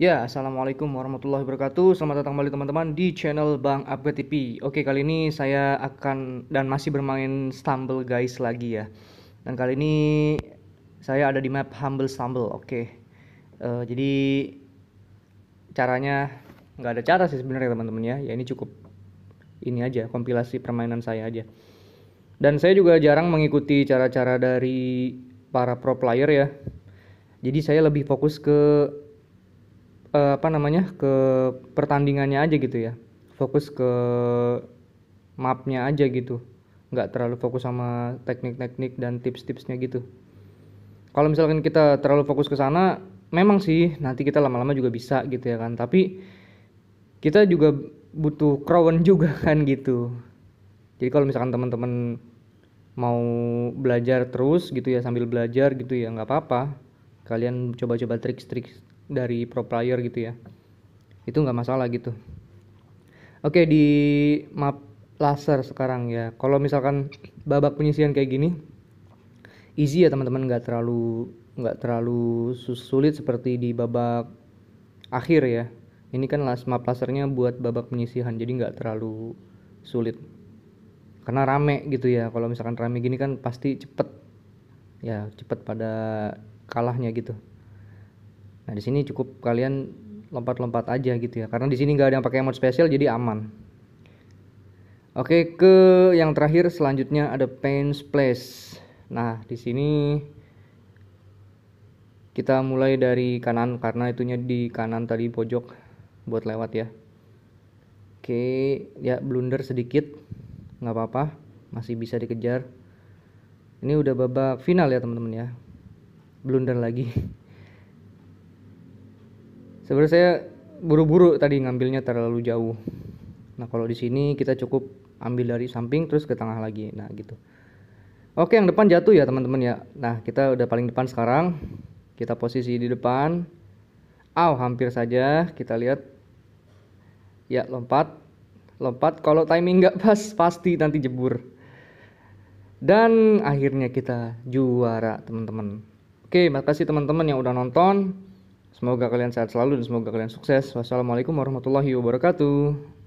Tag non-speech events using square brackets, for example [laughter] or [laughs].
Ya, Assalamualaikum warahmatullahi wabarakatuh. Selamat datang kembali teman-teman di channel Bang Upgrade TV. Oke, kali ini saya akan dan masih bermain Stumble Guys lagi ya. Dan kali ini saya ada di map Humble Stumble. Oke. Uh, jadi caranya nggak ada cara sih sebenarnya teman-teman ya. Ya ini cukup ini aja kompilasi permainan saya aja. Dan saya juga jarang mengikuti cara-cara dari para pro player ya. Jadi saya lebih fokus ke uh, apa namanya ke pertandingannya aja gitu ya fokus ke mapnya aja gitu nggak terlalu fokus sama teknik-teknik dan tips-tipsnya gitu kalau misalkan kita terlalu fokus ke sana memang sih nanti kita lama-lama juga bisa gitu ya kan tapi kita juga butuh crown [laughs] juga kan gitu jadi kalau misalkan teman-teman mau belajar terus gitu ya sambil belajar gitu ya nggak apa-apa kalian coba-coba trik-trik dari pro player gitu ya itu nggak masalah gitu oke di map laser sekarang ya kalau misalkan babak penyisian kayak gini easy ya teman-teman nggak terlalu nggak terlalu sulit seperti di babak akhir ya ini kan last map lasernya buat babak penyisihan jadi nggak terlalu sulit karena rame gitu ya kalau misalkan rame gini kan pasti cepet ya cepet pada kalahnya gitu nah di sini cukup kalian lompat-lompat aja gitu ya karena di sini nggak ada yang pakai mode spesial jadi aman oke ke yang terakhir selanjutnya ada paint splash nah di sini kita mulai dari kanan karena itunya di kanan tadi pojok buat lewat ya oke ya blunder sedikit nggak apa-apa masih bisa dikejar ini udah babak final ya teman-teman ya blunder lagi [laughs] sebenarnya saya buru-buru tadi ngambilnya terlalu jauh nah kalau di sini kita cukup ambil dari samping terus ke tengah lagi nah gitu oke yang depan jatuh ya teman-teman ya nah kita udah paling depan sekarang kita posisi di depan aw hampir saja kita lihat ya lompat lompat kalau timing nggak pas pasti nanti jebur dan akhirnya kita juara teman-teman oke makasih teman-teman yang udah nonton Semoga kalian sehat selalu dan semoga kalian sukses. Wassalamualaikum warahmatullahi wabarakatuh.